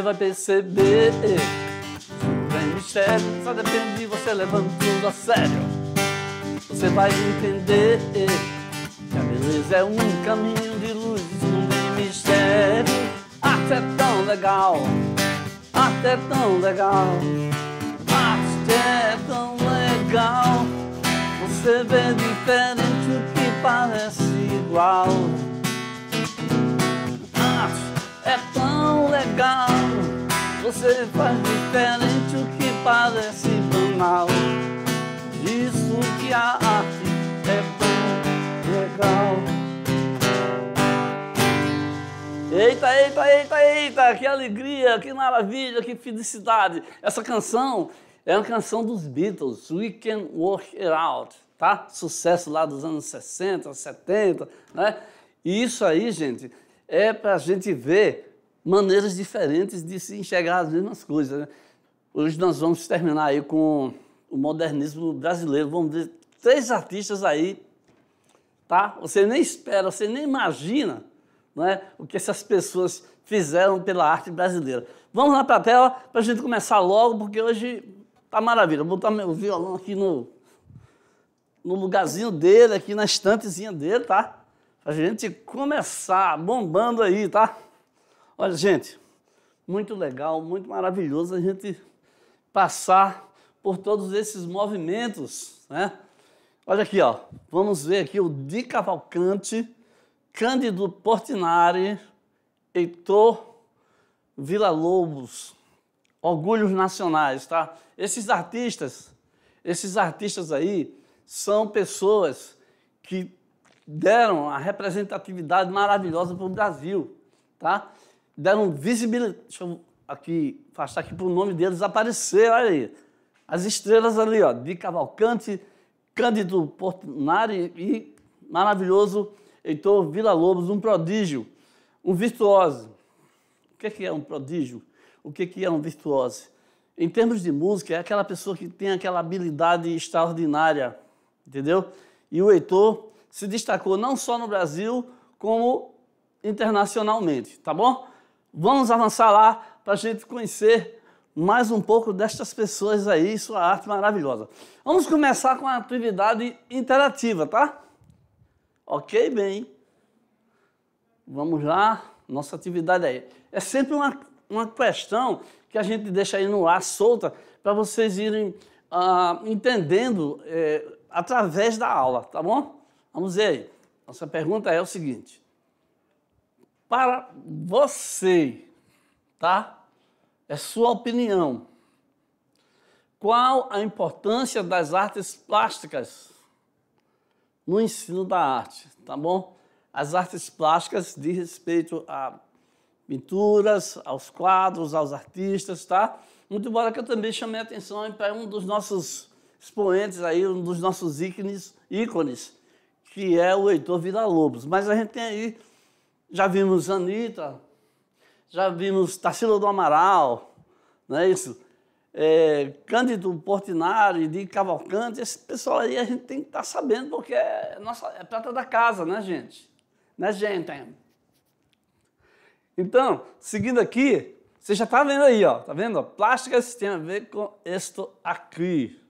você vai perceber. Tem mistério, só depende de você levando tudo a sério. Você vai entender que a beleza é um caminho de luz, não de mistério. Arte é tão legal, arte é tão legal, arte é tão legal. Você vê diferente o que parece igual. Arte é tão legal você faz diferente o que parece banal. Isso que a arte é tão legal. Eita, eita, eita, eita, que alegria, que maravilha, que felicidade. Essa canção é uma canção dos Beatles, We Can Work It Out, tá? Sucesso lá dos anos 60, 70, né? E isso aí, gente, é pra gente ver maneiras diferentes de se enxergar as mesmas coisas. Né? Hoje nós vamos terminar aí com o modernismo brasileiro. Vamos ver três artistas aí, tá? Você nem espera, você nem imagina né, o que essas pessoas fizeram pela arte brasileira. Vamos lá para a tela para a gente começar logo, porque hoje tá maravilha. Vou botar meu violão aqui no, no lugarzinho dele, aqui na estantezinha dele, tá? Para a gente começar bombando aí, tá? Olha, gente, muito legal, muito maravilhoso a gente passar por todos esses movimentos, né? Olha aqui, ó. Vamos ver aqui o Di Cavalcante, Cândido Portinari, Heitor Villa-Lobos, Orgulhos Nacionais, tá? Esses artistas, esses artistas aí são pessoas que deram a representatividade maravilhosa para o Brasil, tá? deram visibilidade. Deixa eu aqui, afastar aqui para o nome deles aparecer, olha aí. As estrelas ali, ó, de Cavalcante, Cândido Portinari e maravilhoso Heitor Villa-Lobos, um prodígio, um virtuoso. O é que é um prodígio? O que é, é um virtuoso? Em termos de música, é aquela pessoa que tem aquela habilidade extraordinária, entendeu? E o Heitor se destacou não só no Brasil, como internacionalmente, tá bom? Vamos avançar lá para a gente conhecer mais um pouco destas pessoas aí, sua arte maravilhosa. Vamos começar com a atividade interativa, tá? Ok, bem. Vamos lá, nossa atividade aí. É sempre uma, uma questão que a gente deixa aí no ar solta para vocês irem ah, entendendo eh, através da aula, tá bom? Vamos ver aí. Nossa pergunta é o seguinte para você, tá? É sua opinião. Qual a importância das artes plásticas no ensino da arte, tá bom? As artes plásticas diz respeito a pinturas, aos quadros, aos artistas, tá? Muito embora que eu também chamei atenção para um dos nossos expoentes aí, um dos nossos ícones, ícones que é o Heitor Vila lobos Mas a gente tem aí já vimos Anitta, já vimos Tarsila do Amaral, não é isso? É, Cândido Portinari, de Cavalcante, esse pessoal aí a gente tem que estar tá sabendo, porque é, nossa, é prata da casa, né, gente? Né, gente? Então, seguindo aqui, você já está vendo aí, ó, tá vendo? Plásticas tem a ver com isto aqui.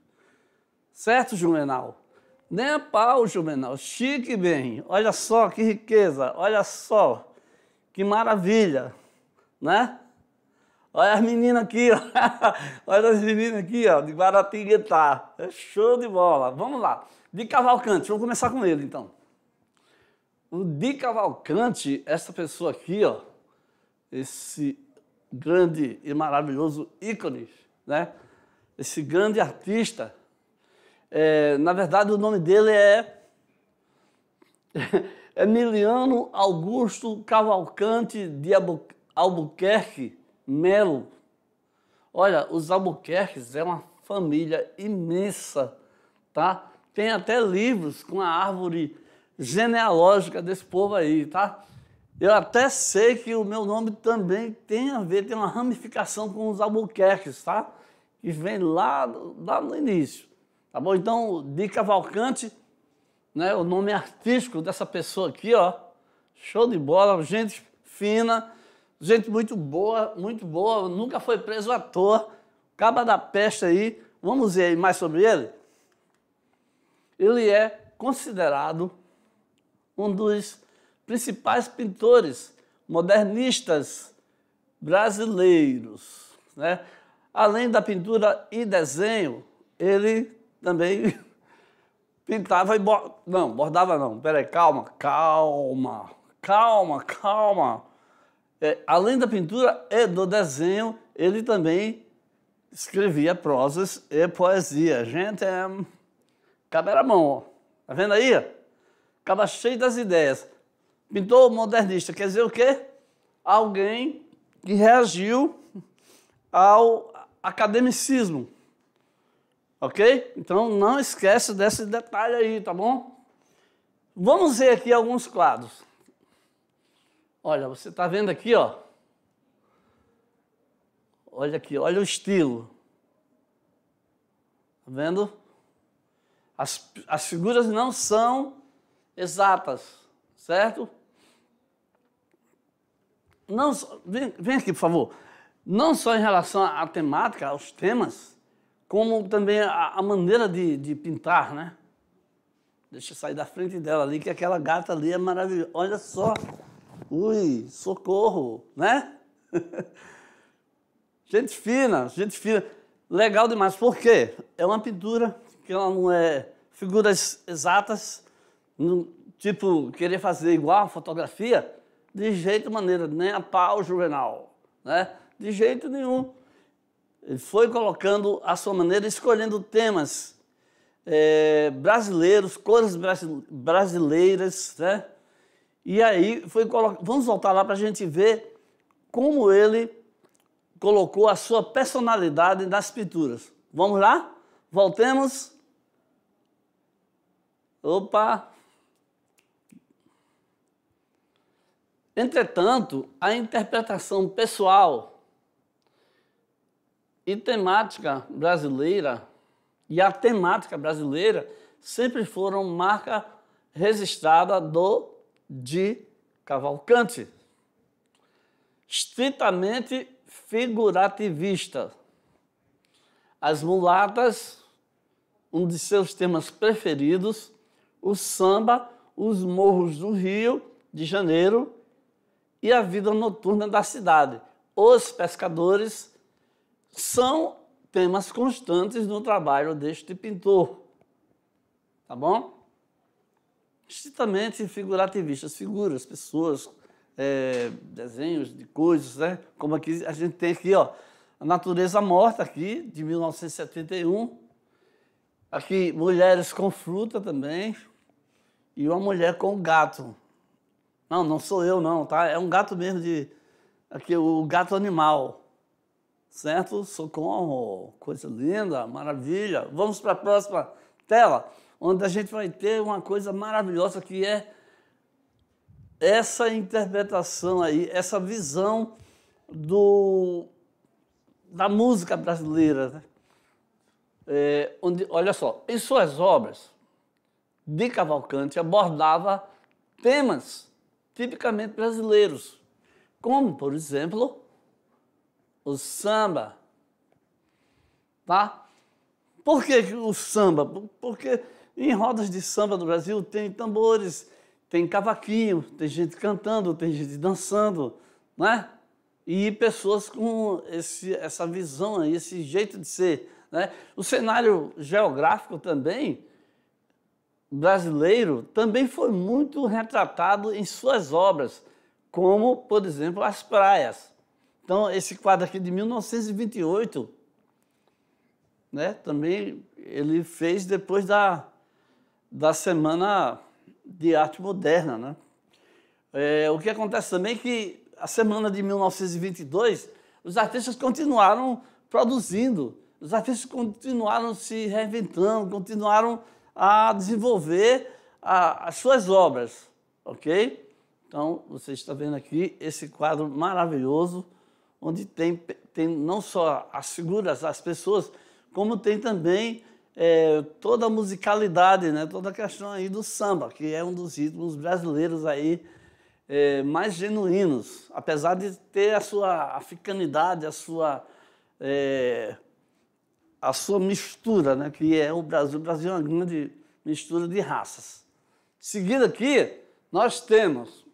Certo, Juvenal? Nem a pau, Juvenal. Chique bem. Olha só que riqueza. Olha só que maravilha, né? Olha as meninas aqui, ó. olha as meninas aqui, ó, de Guaratinguetá. É show de bola. Vamos lá. De Cavalcante, vamos começar com ele então. O de Cavalcante, essa pessoa aqui, ó, esse grande e maravilhoso ícone, né? Esse grande artista é, na verdade, o nome dele é Emiliano Augusto Cavalcante de Albuquerque Melo. Olha, os Albuquerques é uma família imensa, tá? Tem até livros com a árvore genealógica desse povo aí, tá? Eu até sei que o meu nome também tem a ver, tem uma ramificação com os Albuquerques, tá? Que vem lá, lá no início. Tá bom? Então, de Cavalcante, né, o nome artístico dessa pessoa aqui, ó. Show de bola, gente fina, gente muito boa, muito boa, nunca foi preso à toa. Caba da peste aí. Vamos ver aí mais sobre ele? Ele é considerado um dos principais pintores modernistas brasileiros. Né? Além da pintura e desenho, ele também pintava e bordava. não, bordava não. Peraí, calma, calma, calma, calma. É, além da pintura e do desenho, ele também escrevia prosas e poesia. Gente, é... caba mão, ó. Tá vendo aí? Acaba cheio das ideias. Pintor modernista quer dizer o quê? Alguém que reagiu ao academicismo. Ok? Então não esquece desse detalhe aí, tá bom? Vamos ver aqui alguns quadros. Olha, você está vendo aqui, ó. Olha aqui, olha o estilo. Tá vendo? As, as figuras não são exatas, certo? Não, vem, vem aqui, por favor. Não só em relação à temática, aos temas, como também a, a maneira de, de, pintar, né? Deixa eu sair da frente dela ali, que aquela gata ali é maravilhosa. Olha só. Ui, socorro, né? gente fina, gente fina. Legal demais. Por quê? É uma pintura que ela não é figuras exatas, tipo, querer fazer igual a fotografia, de jeito maneira, nem a pau juvenal, né? De jeito nenhum. Ele foi colocando a sua maneira, escolhendo temas é, brasileiros, cores brasileiras, né? E aí foi vamos voltar lá para a gente ver como ele colocou a sua personalidade nas pinturas. Vamos lá? Voltemos. Opa! Entretanto, a interpretação pessoal e temática brasileira e a temática brasileira sempre foram marca registrada do de Cavalcante. Estritamente figurativista. As mulatas, um de seus temas preferidos, o samba, os morros do Rio de Janeiro e a vida noturna da cidade. Os pescadores são temas constantes no trabalho deste pintor. Tá bom? Estritamente figurativistas, figuras, pessoas, é, desenhos de coisas, né? Como aqui a gente tem aqui, ó, a natureza morta aqui de 1971. Aqui mulheres com fruta também e uma mulher com gato. Não, não sou eu não, tá? É um gato mesmo de aqui o gato animal certo? Socorro, coisa linda, maravilha. Vamos para a próxima tela, onde a gente vai ter uma coisa maravilhosa que é essa interpretação aí, essa visão do, da música brasileira. Né? É, onde, olha só, em suas obras, de Cavalcante abordava temas tipicamente brasileiros, como, por exemplo, o samba. Tá? Por que o samba? Porque em rodas de samba no Brasil tem tambores, tem cavaquinho, tem gente cantando, tem gente dançando, né? E pessoas com esse, essa visão, esse jeito de ser. Né? O cenário geográfico também, brasileiro, também foi muito retratado em suas obras, como, por exemplo, as praias. Então, esse quadro aqui é de 1928, né, também ele fez depois da, da Semana de Arte Moderna. Né? É, o que acontece também é que a Semana de 1922, os artistas continuaram produzindo, os artistas continuaram se reinventando, continuaram a desenvolver a, as suas obras, ok? Então, você está vendo aqui esse quadro maravilhoso, onde tem, tem não só as figuras, as pessoas, como tem também é, toda a musicalidade, né? toda a questão aí do samba, que é um dos ritmos brasileiros aí é, mais genuínos, apesar de ter a sua africanidade, a sua é, a sua mistura, né? que é o Brasil. O Brasil é uma grande mistura de raças. Seguindo aqui, nós temos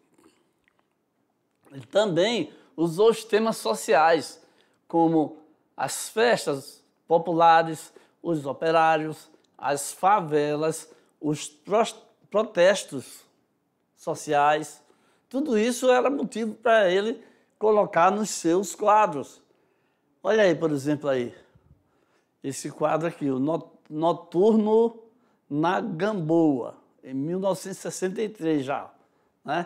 também usou os temas sociais, como as festas populares, os operários, as favelas, os protestos sociais. Tudo isso era motivo para ele colocar nos seus quadros. Olha aí, por exemplo, aí. Esse quadro aqui, o Noturno na Gamboa, em 1963 já, né?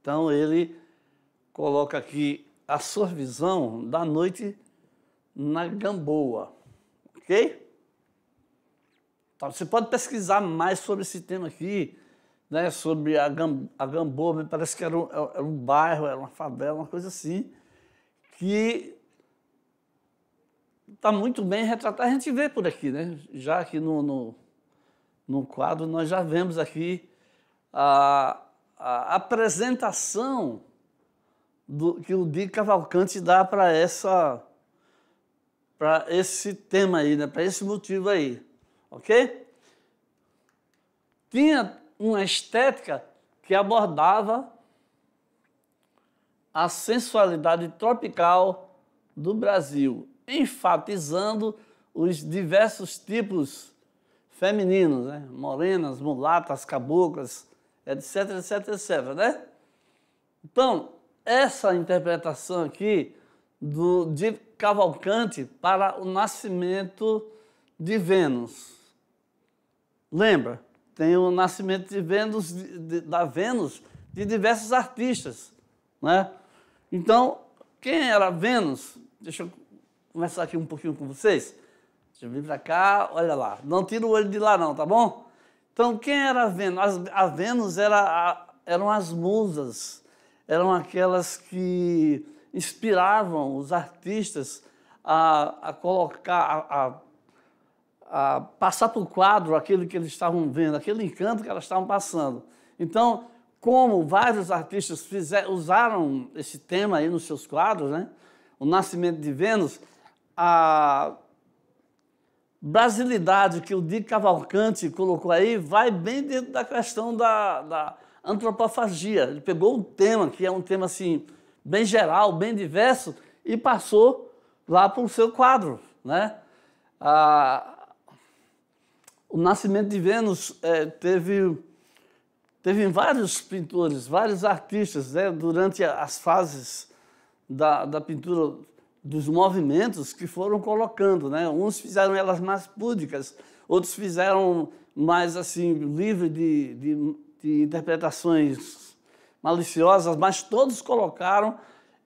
Então ele coloca aqui a sua visão da noite na Gamboa, ok? Então, você pode pesquisar mais sobre esse tema aqui, né, sobre a, Gam, a Gamboa, me parece que era um, é, era um bairro, era uma favela, uma coisa assim, que está muito bem retratada. A gente vê por aqui, né? Já aqui no, no, no quadro, nós já vemos aqui a, a apresentação do, que o Di Cavalcante dá para essa para esse tema aí, né? para esse motivo aí, ok? Tinha uma estética que abordava a sensualidade tropical do Brasil, enfatizando os diversos tipos femininos, né? morenas, mulatas, caboclas, etc, etc, etc, né? Então, essa interpretação aqui do, de Cavalcante para o nascimento de Vênus. Lembra? Tem o nascimento de Vênus, de, de, da Vênus de diversos artistas. Né? Então, quem era Vênus? Deixa eu começar aqui um pouquinho com vocês. Deixa eu vir para cá, olha lá. Não tira o olho de lá não, tá bom? Então, quem era Vênus? As, a Vênus era a, eram as musas eram aquelas que inspiravam os artistas a, a colocar, a, a, a passar para o quadro aquilo que eles estavam vendo, aquele encanto que elas estavam passando. Então, como vários artistas fizeram, usaram esse tema aí nos seus quadros, né? o nascimento de Vênus, a brasilidade que o Di Cavalcante colocou aí vai bem dentro da questão da, da antropofagia. Ele pegou um tema, que é um tema assim, bem geral, bem diverso, e passou lá para o seu quadro. Né? Ah, o nascimento de Vênus é, teve, teve vários pintores, vários artistas, né, durante as fases da, da pintura dos movimentos que foram colocando, né? Uns fizeram elas mais púdicas, outros fizeram mais assim livre de, de de interpretações maliciosas, mas todos colocaram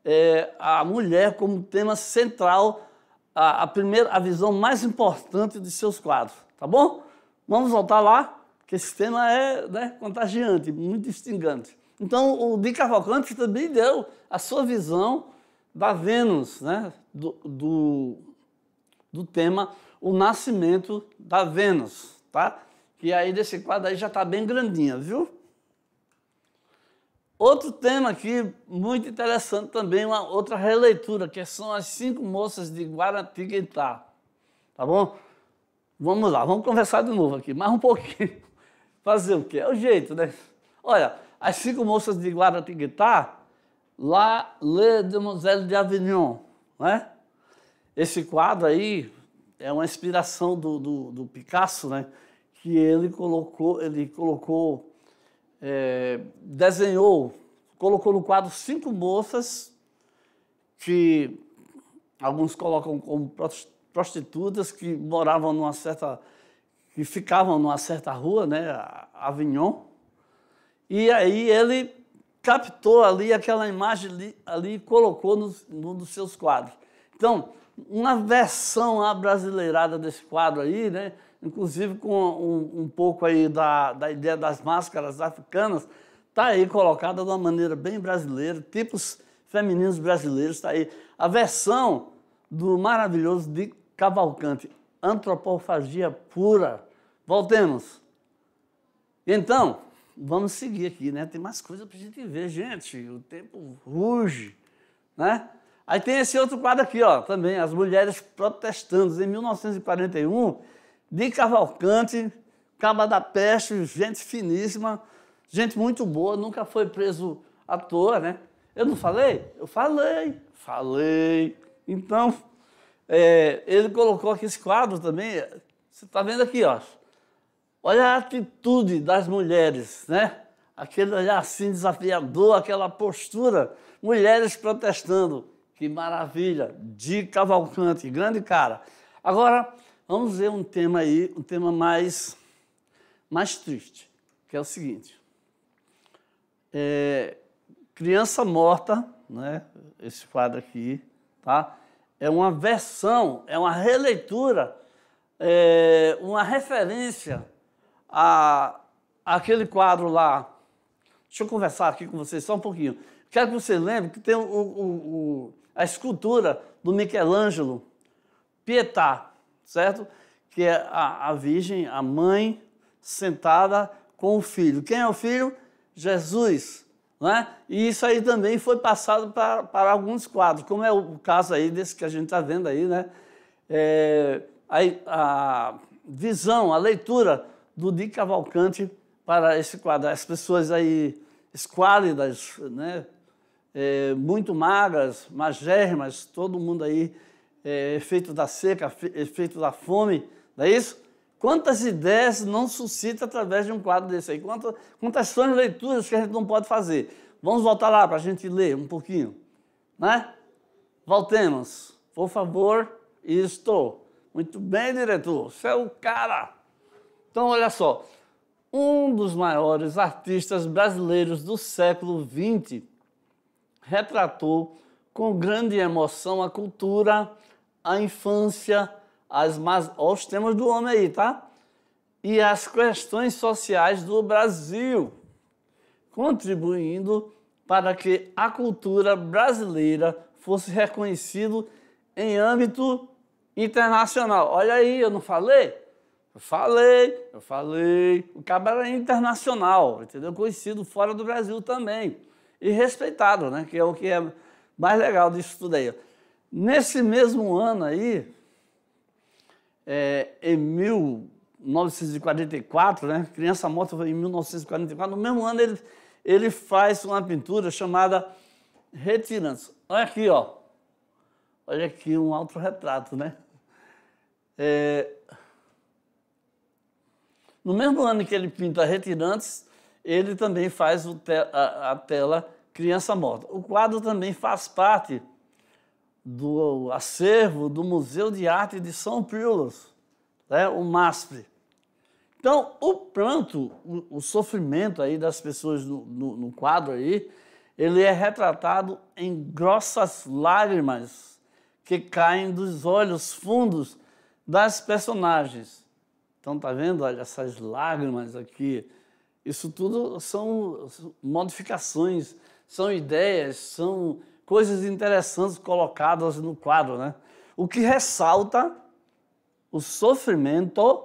é, a mulher como tema central, a, a, primeira, a visão mais importante de seus quadros, tá bom? Vamos voltar lá, que esse tema é né, contagiante, muito instigante. Então, o Di Cavalcante também deu a sua visão da Vênus, né, do, do, do tema O Nascimento da Vênus, tá? que aí desse quadro aí já está bem grandinha, viu? Outro tema aqui, muito interessante também, uma outra releitura, que são as cinco moças de Guaratinguetá. Tá bom? Vamos lá, vamos conversar de novo aqui, mais um pouquinho. Fazer o quê? É o jeito, né? Olha, as cinco moças de Guaratinguetá, lá Le Demoiselle de Avignon, né? Esse quadro aí é uma inspiração do, do, do Picasso, né? que ele colocou, ele colocou, é, desenhou, colocou no quadro cinco moças que alguns colocam como prostitutas que moravam numa certa, que ficavam numa certa rua, né, Avignon. E aí ele captou ali aquela imagem ali, ali e colocou num no, dos seus quadros. Então, uma versão abrasileirada desse quadro aí, né? inclusive com um, um pouco aí da, da ideia das máscaras africanas, está aí colocada de uma maneira bem brasileira, tipos femininos brasileiros, está aí. A versão do maravilhoso de Cavalcante, antropofagia pura. Voltemos. Então, vamos seguir aqui, né? Tem mais coisa para a gente ver, gente. O tempo ruge, né? Aí tem esse outro quadro aqui, ó, também, As Mulheres Protestando. Em 1941, de Cavalcante, Caba da Peste, gente finíssima, gente muito boa, nunca foi preso à toa, né? Eu não falei? Eu falei, falei. Então, é, ele colocou aqui esse quadro também, você está vendo aqui, ó. Olha a atitude das mulheres, né? Aquele olhar assim desafiador, aquela postura. Mulheres protestando. Que maravilha! De Cavalcante, grande cara. Agora, Vamos ver um tema aí, um tema mais, mais triste, que é o seguinte. É, criança morta, né? Esse quadro aqui, tá? É uma versão, é uma releitura, é uma referência a aquele quadro lá. Deixa eu conversar aqui com vocês só um pouquinho. Quero que você lembre que tem o, o, o, a escultura do Michelangelo, Pietà, certo? Que é a, a Virgem, a mãe, sentada com o filho. Quem é o filho? Jesus. Né? E isso aí também foi passado para, para alguns quadros, como é o caso aí desse que a gente está vendo aí, né? É, a, a, visão, a leitura do Di Cavalcante para esse quadro. As pessoas aí esquálidas, né? É, muito magras, magérrimas, todo mundo aí é, efeito da seca, efeito da fome, não é isso? Quantas ideias não suscita através de um quadro desse aí? Quantas, quantas sonhos leituras que a gente não pode fazer? Vamos voltar lá para a gente ler um pouquinho, né? Voltemos, por favor. Estou. Muito bem, diretor. Você é o cara. Então, olha só. Um dos maiores artistas brasileiros do século XX retratou com grande emoção a cultura, a infância, as más, os temas do homem aí, tá? E as questões sociais do Brasil, contribuindo para que a cultura brasileira fosse reconhecida em âmbito internacional. Olha aí, eu não falei? Eu falei, eu falei. O cabra é internacional, entendeu? Conhecido fora do Brasil também. E respeitado, né? Que é o que é mais legal disso tudo aí. Nesse mesmo ano aí, é, em 1944, né? Criança Morta em 1944, no mesmo ano ele, ele faz uma pintura chamada Retirantes Olha aqui, ó. Olha aqui um autorretrato, né? É... No mesmo ano que ele pinta Retirantes, ele também faz te a, a, tela Criança Morta. O quadro também faz parte do acervo do Museu de Arte de São Pilos, né, o MASP. Então, o pranto, o, o sofrimento aí das pessoas no, no, no quadro aí, ele é retratado em grossas lágrimas que caem dos olhos fundos das personagens. Então, tá vendo? Olha, essas lágrimas aqui. Isso tudo são modificações, são ideias, são coisas interessantes colocadas no quadro, né? O que ressalta o sofrimento.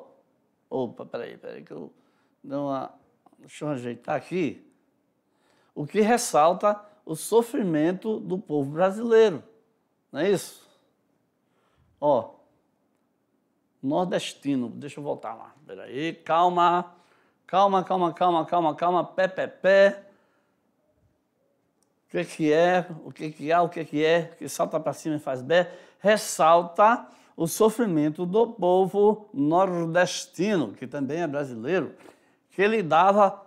Opa, peraí, peraí, que eu não, Deixa eu ajeitar aqui. O que ressalta o sofrimento do povo brasileiro. Não é isso? Ó. Nordestino, deixa eu voltar lá. Peraí, calma. Calma, calma, calma, calma, calma. Pé, pé, pé que, é que é, o que, é que há, o que, é que é, que salta para cima e faz bem, ressalta o sofrimento do povo nordestino, que também é brasileiro, que lidava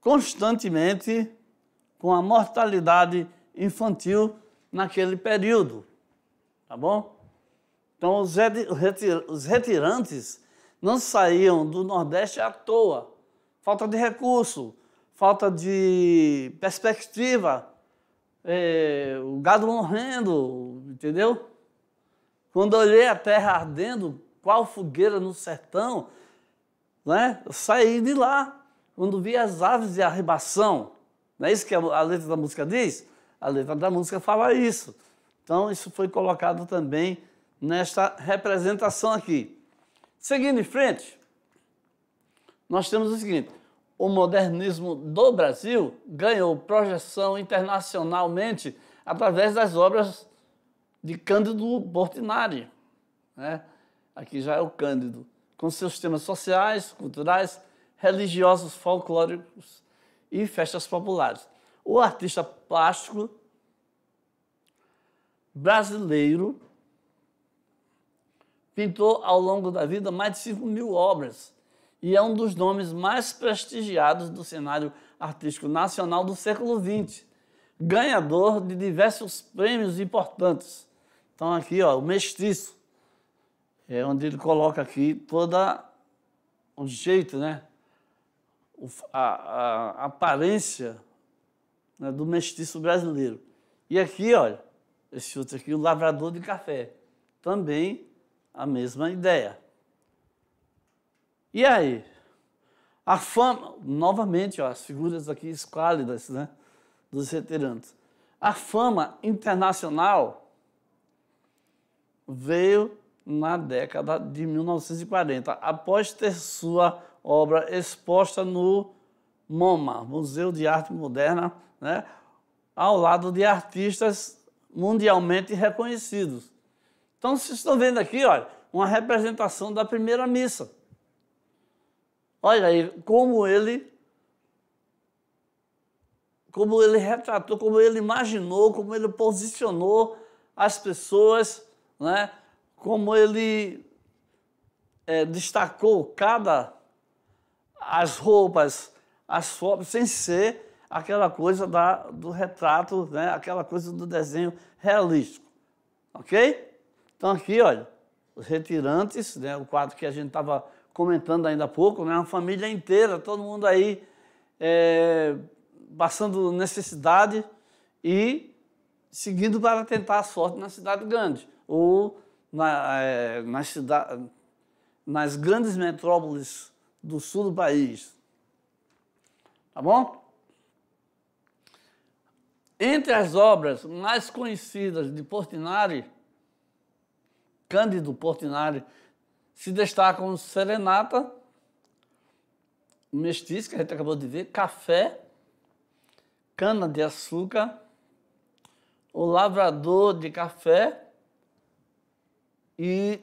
constantemente com a mortalidade infantil naquele período. Tá bom? Então, os, retir os retirantes não saíam do Nordeste à toa. Falta de recurso, falta de perspectiva, é, o gado morrendo, entendeu? Quando olhei a terra ardendo, qual fogueira no sertão, né? Eu saí de lá quando vi as aves de arribação. Não é isso que a letra da música diz? A letra da música fala isso. Então, isso foi colocado também nesta representação aqui. Seguindo em frente, nós temos o seguinte: o modernismo do Brasil ganhou projeção internacionalmente através das obras de Cândido Portinari. Né? Aqui já é o Cândido, com seus temas sociais, culturais, religiosos, folclóricos e festas populares. O artista plástico brasileiro pintou ao longo da vida mais de 5 mil obras e é um dos nomes mais prestigiados do cenário artístico nacional do século XX, ganhador de diversos prêmios importantes. Então aqui, ó, o mestiço, é onde ele coloca aqui toda o jeito, né? a, a, a aparência né, do mestiço brasileiro. E aqui, olha, esse outro aqui, o lavrador de café, também a mesma ideia. E aí? A fama, novamente, ó, as figuras aqui esquálidas né, dos retirantes. A fama internacional veio na década de 1940, após ter sua obra exposta no MoMA, Museu de Arte Moderna, né, ao lado de artistas mundialmente reconhecidos. Então, vocês estão vendo aqui, olha, uma representação da primeira missa. Olha aí como ele como ele retratou, como ele imaginou, como ele posicionou as pessoas, né? como ele é, destacou cada as roupas, as fotos, sem ser aquela coisa da, do retrato, né? aquela coisa do desenho realístico. Ok? Então aqui, olha, os retirantes, né? o quadro que a gente estava comentando ainda há pouco, né? uma família inteira, todo mundo aí é, passando necessidade e seguindo para tentar a sorte na cidade grande ou na, é, na nas grandes metrópoles do sul do país. Tá bom? Entre as obras mais conhecidas de Portinari, Cândido Portinari se destacam serenata, mestiço, que a gente acabou de ver, café, cana-de-açúcar, o lavrador de café e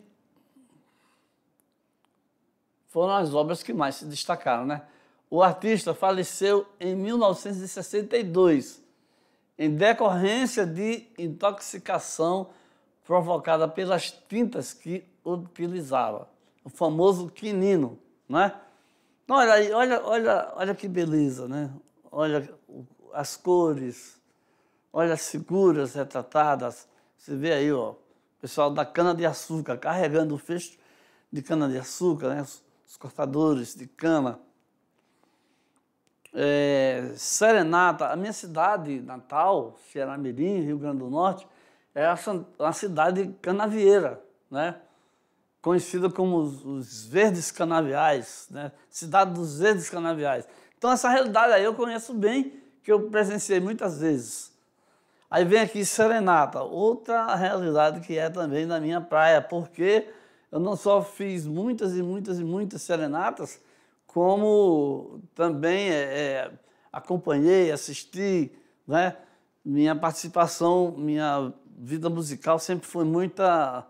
foram as obras que mais se destacaram, né? O artista faleceu em 1962, em decorrência de intoxicação provocada pelas tintas que utilizava, o famoso quinino, né? Então, olha aí, olha, olha, olha que beleza, né? Olha as cores, olha as figuras retratadas. Você vê aí, ó, o pessoal da cana-de-açúcar carregando o fecho de cana-de-açúcar, né? os cortadores de cana. É, serenata, a minha cidade natal, Ceará Mirim, Rio Grande do Norte, é uma cidade canavieira, né? conhecida como os, Verdes Canaviais, né? cidade dos Verdes Canaviais. Então, essa realidade aí eu conheço bem, que eu presenciei muitas vezes. Aí vem aqui Serenata, outra realidade que é também da minha praia, porque eu não só fiz muitas e muitas e muitas serenatas, como também é, é acompanhei, assisti, né? Minha participação, minha vida musical sempre foi muita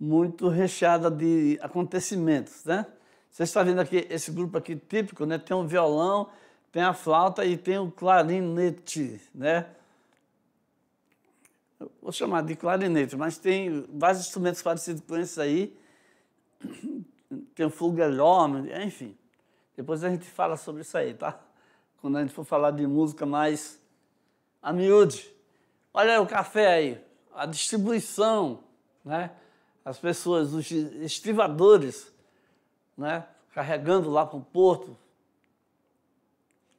muito recheada de acontecimentos, né? Você está vendo aqui esse grupo aqui típico, né? Tem um violão, tem a flauta e tem o clarinete, né? Eu vou chamar de clarinete, mas tem vários instrumentos parecidos com esse aí. Tem o flugelhorn, enfim. Depois a gente fala sobre isso aí, tá? Quando a gente for falar de música mais a miúde. Olha o café aí, a distribuição, né? as pessoas, os estivadores, né, carregando lá para o porto,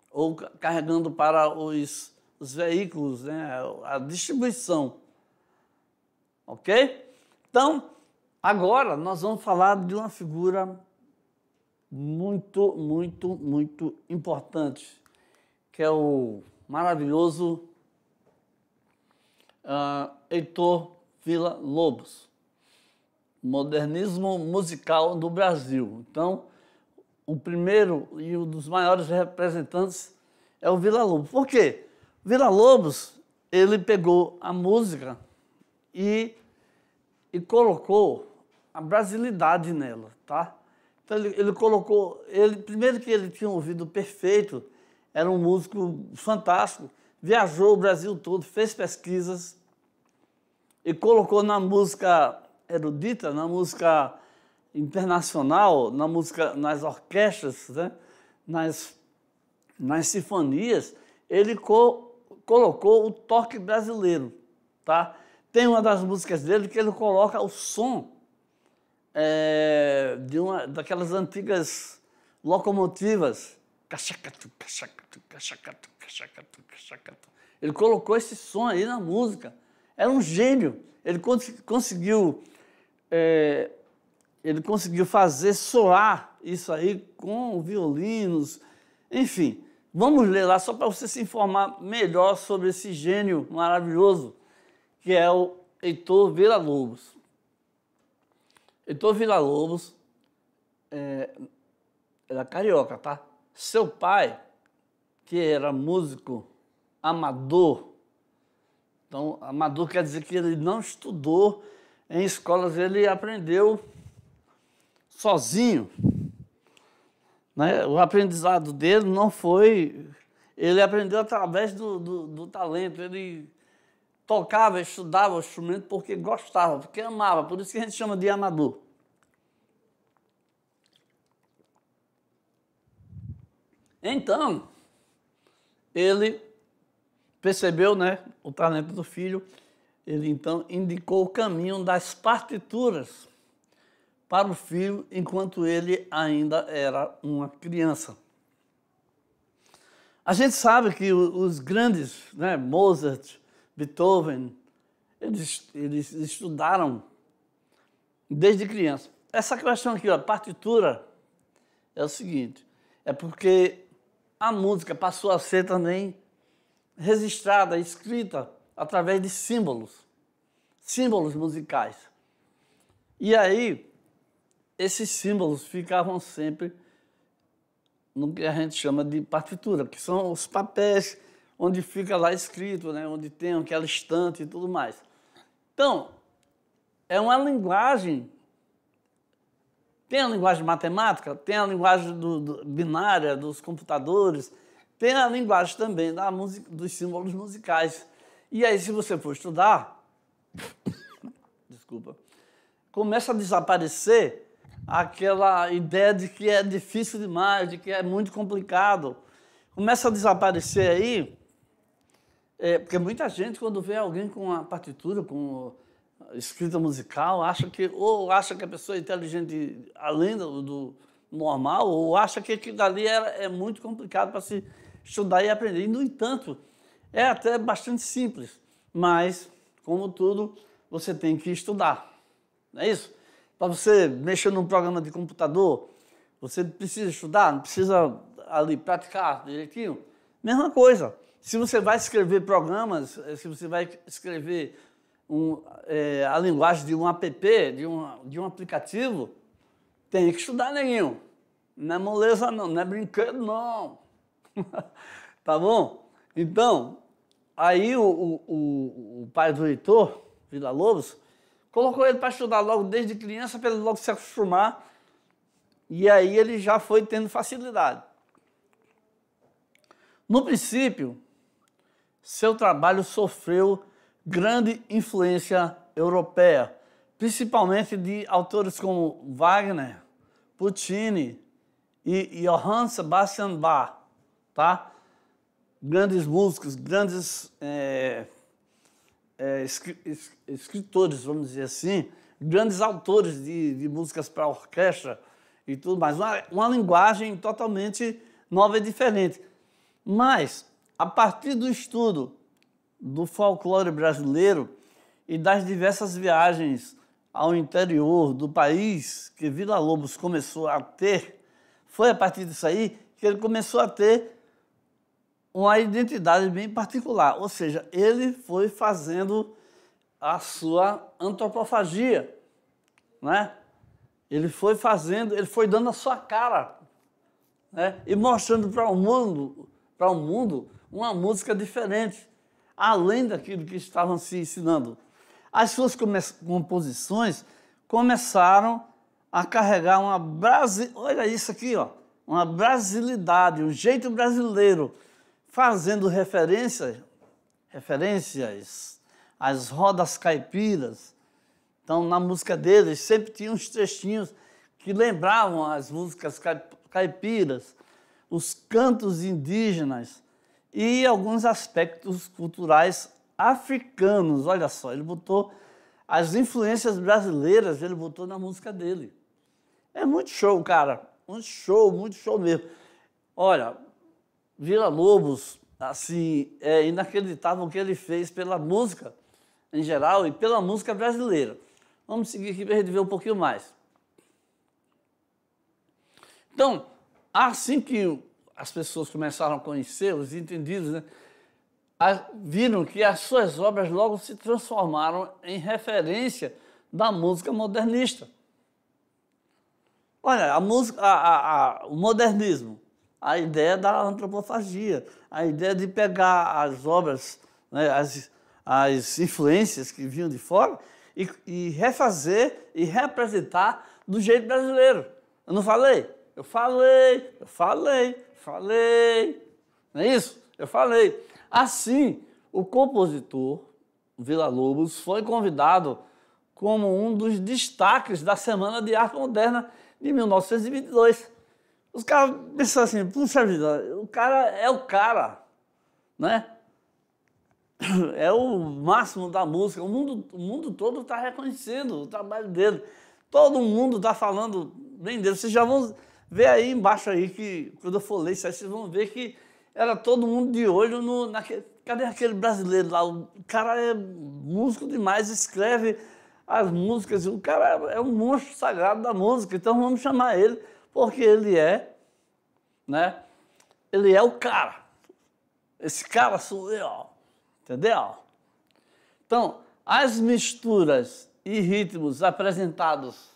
ou carregando para os, os veículos, né, a distribuição. Ok? Então, agora nós vamos falar de uma figura muito, muito, muito importante, que é o maravilhoso uh, Heitor Vila Lobos modernismo musical do Brasil. Então, o primeiro e um dos maiores representantes é o Vila Lobos. Por quê? Vila Lobos, ele pegou a música e, e colocou a brasilidade nela, tá? Então ele, ele, colocou, ele primeiro que ele tinha um ouvido perfeito, era um músico fantástico, viajou o Brasil todo, fez pesquisas e colocou na música erudita, na música internacional, na música, nas orquestras, né? nas, nas sinfonias, ele co colocou o toque brasileiro, tá? Tem uma das músicas dele que ele coloca o som é, de uma daquelas antigas locomotivas, cachacatu, cachacatu, cachacatu, cachacatu, cachacatu. Ele colocou esse som aí na música. Era um gênio. Ele conseguiu é, ele conseguiu fazer soar isso aí com violinos, enfim. Vamos ler lá só para você se informar melhor sobre esse gênio maravilhoso que é o Heitor Vila lobos Heitor Vila lobos é, era é carioca, tá? Seu pai, que era músico amador, então amador quer dizer que ele não estudou, em escolas ele aprendeu sozinho. Né? O aprendizado dele não foi. Ele aprendeu através do, do, do talento. Ele tocava, estudava o instrumento porque gostava, porque amava. Por isso que a gente chama de amador. Então, ele percebeu né, o talento do filho ele então indicou o caminho das partituras para o filho enquanto ele ainda era uma criança. A gente sabe que os grandes, né, Mozart, Beethoven, eles, eles estudaram desde criança. Essa questão aqui, a partitura, é o seguinte: é porque a música passou a ser também registrada, escrita através de símbolos, símbolos musicais. E aí, esses símbolos ficavam sempre no que a gente chama de partitura, que são os papéis onde fica lá escrito, né, onde tem aquela estante e tudo mais. Então, é uma linguagem. Tem a linguagem matemática, tem a linguagem do, do, binária dos computadores, tem a linguagem também da música, dos símbolos musicais. E aí, se você for estudar, desculpa, começa a desaparecer aquela ideia de que é difícil demais, de que é muito complicado. Começa a desaparecer aí, é, porque muita gente, quando vê alguém com a partitura, com escrita musical, acha que ou acha que a pessoa é inteligente além do, do normal, ou acha que aquilo dali é, é muito complicado para se estudar e aprender. E, no entanto, é até bastante simples, mas, como tudo, você tem que estudar. Não é isso? Para você mexer num programa de computador, você precisa estudar, não precisa ali praticar direitinho. Mesma coisa. Se você vai escrever programas, eh, se você vai escrever um, é, a linguagem de um app, de um, de um aplicativo, tem que estudar, nenhum. Não é moleza, não. Não é brinquedo, não. tá bom? Então, Aí o, o, o pai do Heitor, Vila Lobos, colocou ele para estudar logo desde criança, para ele logo se acostumar. E aí ele já foi tendo facilidade. No princípio, seu trabalho sofreu grande influência europeia, principalmente de autores como Wagner, Puccini e Johann Sebastian Bach, tá? grandes músicos, grandes é, é, escritores, vamos dizer assim, grandes autores de, de músicas para orquestra e tudo mais. Uma, uma linguagem totalmente nova e diferente. Mas, a partir do estudo do folclore brasileiro e das diversas viagens ao interior do país que Vila Lobos começou a ter, foi a partir disso aí que ele começou a ter uma identidade bem particular, ou seja, ele foi fazendo a sua antropofagia, né? Ele foi fazendo, ele foi dando a sua cara, né? E mostrando para o mundo, para o mundo, uma música diferente, além daquilo que estavam se ensinando. As suas composições começaram a carregar uma brasi, olha isso aqui, ó, uma brasilidade, um jeito brasileiro fazendo referência, referências às rodas caipiras. Então, na música deles, sempre tinha uns trechinhos que lembravam as músicas caipiras, os cantos indígenas e alguns aspectos culturais africanos. Olha só, ele botou as influências brasileiras, ele botou na música dele. É muito show, cara. Muito show, muito show mesmo. Olha, Vila Lobos, assim, é inacreditável o que ele fez pela música em geral e pela música brasileira. Vamos seguir aqui para a gente ver um pouquinho mais. Então, assim que as pessoas começaram a conhecer, os entendidos, né, viram que as suas obras logo se transformaram em referência da música modernista. Olha, a música, a, a, a, o modernismo a ideia da antropofagia, a ideia de pegar as obras, né, as, as influências que vinham de fora e, e, refazer e representar do jeito brasileiro. Eu não falei? Eu falei, eu falei, falei. Não é isso? Eu falei. Assim, o compositor Vila Lobos foi convidado como um dos destaques da Semana de Arte Moderna de 1922 os caras pensam assim, puxa vida, o cara é o cara, né? É o máximo da música. O mundo, o mundo todo está reconhecendo o trabalho dele. Todo mundo está falando bem dele. Vocês já vão ver aí embaixo aí que, quando eu for ler isso aí, vocês vão ver que era todo mundo de olho no. Naquele, cadê aquele brasileiro lá? O cara é músico demais, escreve as músicas. O cara é, é um monstro sagrado da música, então vamos chamar ele porque ele é, né? Ele é o cara. Esse cara sou eu, entendeu? Então, as misturas e ritmos apresentados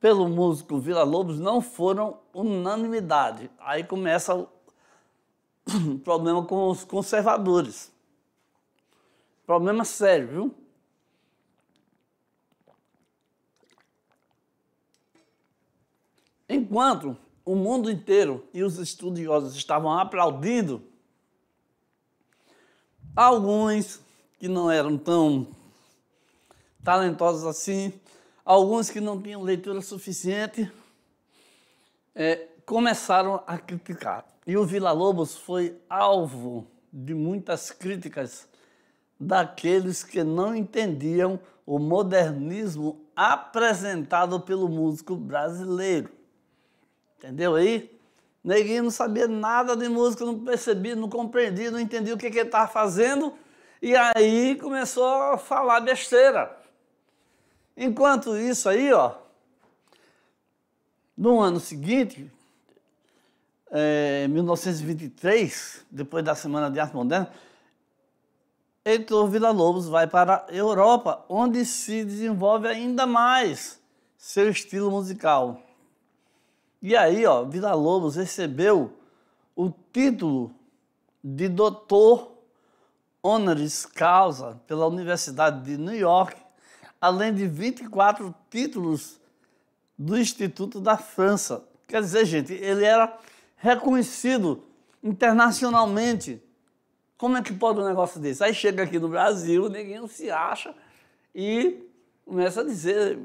pelo músico Vila Lobos não foram unanimidade. Aí começa o problema com os conservadores. Problema sério, viu? Enquanto o mundo inteiro e os estudiosos estavam aplaudindo, alguns que não eram tão talentosos assim, alguns que não tinham leitura suficiente, é, começaram a criticar. E o Vila-Lobos foi alvo de muitas críticas daqueles que não entendiam o modernismo apresentado pelo músico brasileiro. Entendeu aí? Neguinho não sabia nada de música, não percebia, não compreendia, não entendia o que, que ele estava fazendo. E aí começou a falar besteira. Enquanto isso aí, ó, no ano seguinte, é, 1923, depois da Semana de Arte Moderna, Heitor Vila lobos vai para a Europa, onde se desenvolve ainda mais seu estilo musical. E aí, ó, Vila Lobos recebeu o título de doutor honoris causa pela Universidade de New York, além de 24 títulos do Instituto da França. Quer dizer, gente, ele era reconhecido internacionalmente. Como é que pode um negócio desse? Aí chega aqui no Brasil, ninguém se acha e começa a dizer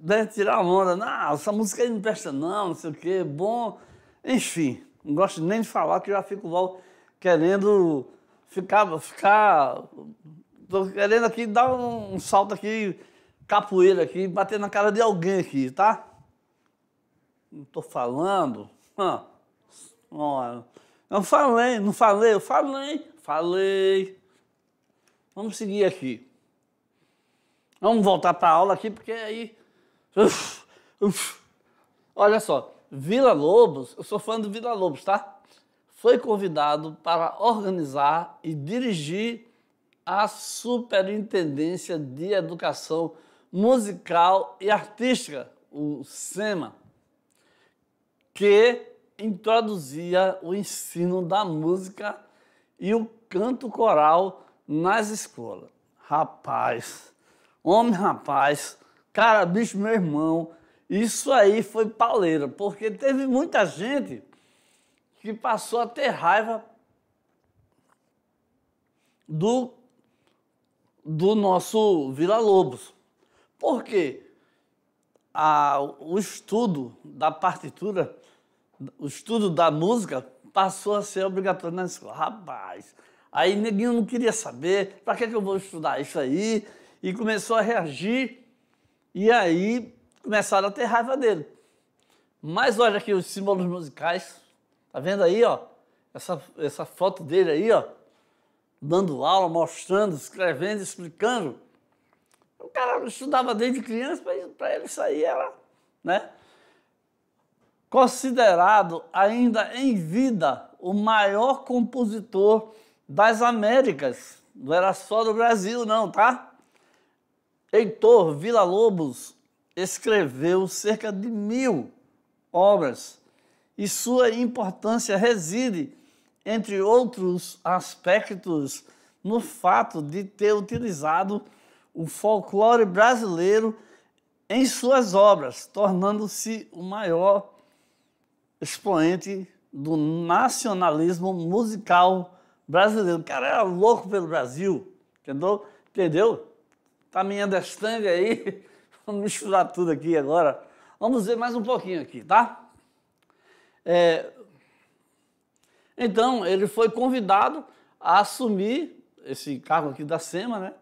deve tirar onda. Não, essa música aí não presta não, não sei o quê, bom. Enfim, não gosto nem de falar que já fico logo querendo ficar. ficar tô querendo aqui dar um, um salto aqui, capoeira aqui, bater na cara de alguém aqui, tá? Não tô falando. Ah, olha. Eu falei, não falei, eu falei, falei. Vamos seguir aqui. Vamos voltar para a aula aqui, porque aí Uf, uf. Olha só, Vila Lobos, eu sou fã do Vila Lobos, tá? Foi convidado para organizar e dirigir a Superintendência de Educação Musical e Artística, o SEMA, que introduzia o ensino da música e o canto coral nas escolas. Rapaz, homem rapaz, Cara, bicho, meu irmão, isso aí foi pauleira, porque teve muita gente que passou a ter raiva do, do nosso Vila Lobos. Por quê? A, o estudo da partitura, o estudo da música, passou a ser obrigatório na escola. Rapaz, aí neguinho não queria saber, para que, que eu vou estudar isso aí? E começou a reagir e aí começaram a ter raiva dele. Mas olha aqui os símbolos musicais. Tá vendo aí, ó? Essa, essa foto dele aí, ó. Dando aula, mostrando, escrevendo, explicando. O cara estudava desde criança, para ele sair era, né? Considerado ainda em vida o maior compositor das Américas. Não era só do Brasil, não, tá? Heitor Vila lobos escreveu cerca de mil obras e sua importância reside, entre outros aspectos, no fato de ter utilizado o folclore brasileiro em suas obras, tornando-se o maior expoente do nacionalismo musical brasileiro. O cara era louco pelo Brasil, entendeu? entendeu? Tá minha destanga aí. Vamos misturar tudo aqui agora. Vamos ver mais um pouquinho aqui, tá? É... Então, ele foi convidado a assumir esse cargo aqui da SEMA, né?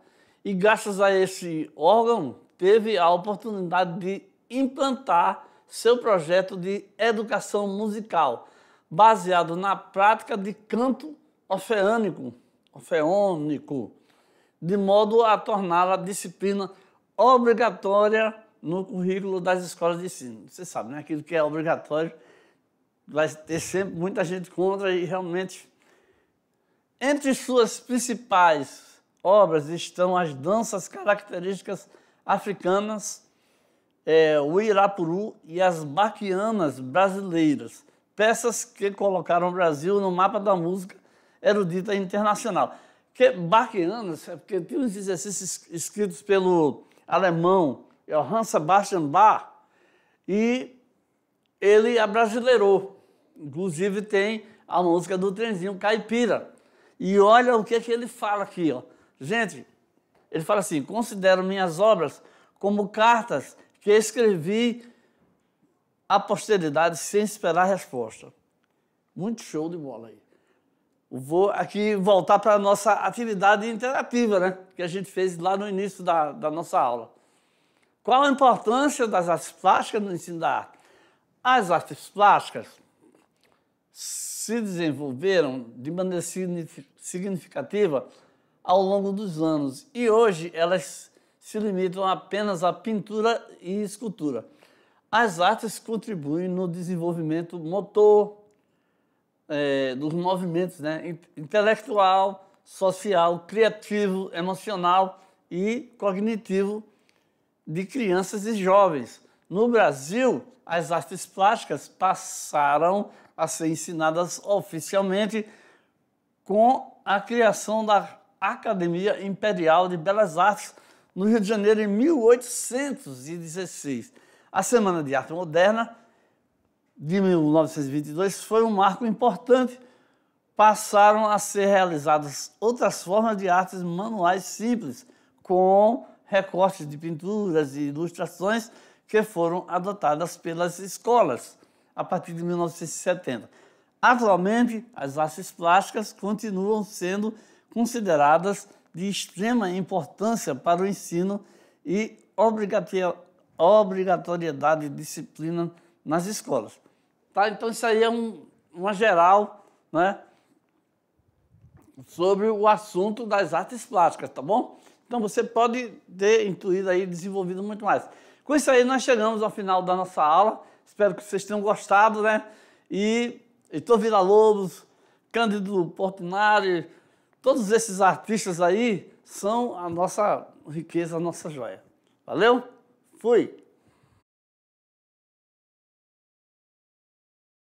E graças a esse órgão, teve a oportunidade de implantar seu projeto de educação musical, baseado na prática de canto oceânico, oceânico de modo a torná-la disciplina obrigatória no currículo das escolas de ensino. Você sabe, né? aquilo que é obrigatório vai ter sempre muita gente contra e realmente. Entre suas principais obras estão as danças características africanas, é, o Irapuru e as baquianas brasileiras, peças que colocaram o Brasil no mapa da música erudita internacional. Porque Bachianas, é porque tem uns exercícios escritos pelo alemão Johann Sebastian Bach, e ele abrasileirou. Inclusive tem a música do trenzinho Caipira. E olha o que, é que ele fala aqui. Ó. Gente, ele fala assim, considero minhas obras como cartas que escrevi à posteridade sem esperar resposta. Muito show de bola aí vou aqui voltar para a nossa atividade interativa, né? Que a gente fez lá no início da, da nossa aula. Qual a importância das artes plásticas no ensino da arte? As artes plásticas se desenvolveram de maneira significativa ao longo dos anos e hoje elas se limitam apenas à pintura e escultura. As artes contribuem no desenvolvimento motor, é, dos movimentos né? intelectual, social, criativo, emocional e cognitivo de crianças e jovens. No Brasil, as artes plásticas passaram a ser ensinadas oficialmente com a criação da Academia Imperial de Belas Artes no Rio de Janeiro em 1816. A Semana de Arte Moderna de 1922 foi um marco importante. Passaram a ser realizadas outras formas de artes manuais simples, com recortes de pinturas e ilustrações que foram adotadas pelas escolas a partir de 1970. Atualmente, as artes plásticas continuam sendo consideradas de extrema importância para o ensino e obrigatoriedade de disciplina nas escolas. Tá? Então isso aí é um, uma geral né? sobre o assunto das artes plásticas, tá bom? Então você pode ter intuído aí, desenvolvido muito mais. Com isso aí nós chegamos ao final da nossa aula. Espero que vocês tenham gostado, né? E Heitor vila lobos Cândido Portinari, todos esses artistas aí são a nossa riqueza, a nossa joia. Valeu? Fui!